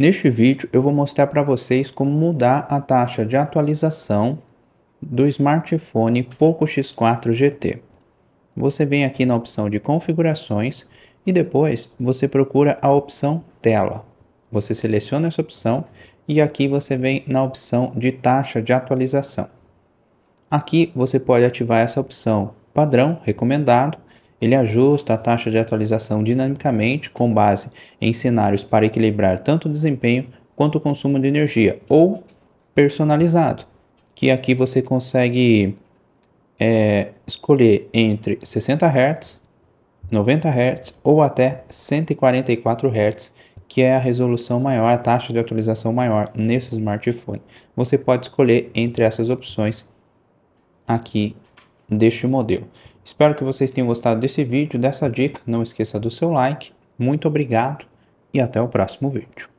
Neste vídeo eu vou mostrar para vocês como mudar a taxa de atualização do smartphone Poco X4 GT. Você vem aqui na opção de configurações e depois você procura a opção tela. Você seleciona essa opção e aqui você vem na opção de taxa de atualização. Aqui você pode ativar essa opção padrão recomendado ele ajusta a taxa de atualização dinamicamente com base em cenários para equilibrar tanto o desempenho quanto o consumo de energia, ou personalizado, que aqui você consegue é, escolher entre 60 Hz, 90 Hz ou até 144 Hz, que é a resolução maior, a taxa de atualização maior nesse smartphone. Você pode escolher entre essas opções aqui deste modelo. Espero que vocês tenham gostado desse vídeo, dessa dica. Não esqueça do seu like. Muito obrigado e até o próximo vídeo.